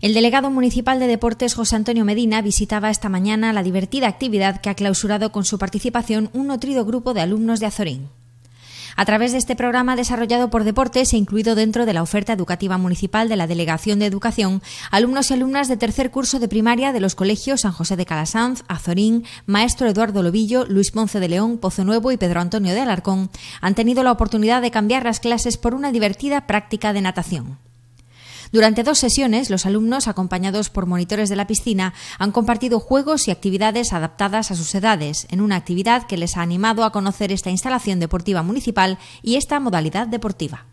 El delegado municipal de deportes José Antonio Medina visitaba esta mañana la divertida actividad que ha clausurado con su participación un nutrido grupo de alumnos de Azorín. A través de este programa desarrollado por Deportes e incluido dentro de la oferta educativa municipal de la Delegación de Educación, alumnos y alumnas de tercer curso de primaria de los colegios San José de Calasanz, Azorín, Maestro Eduardo Lobillo, Luis Ponce de León, Pozo Nuevo y Pedro Antonio de Alarcón han tenido la oportunidad de cambiar las clases por una divertida práctica de natación. Durante dos sesiones, los alumnos, acompañados por monitores de la piscina, han compartido juegos y actividades adaptadas a sus edades, en una actividad que les ha animado a conocer esta instalación deportiva municipal y esta modalidad deportiva.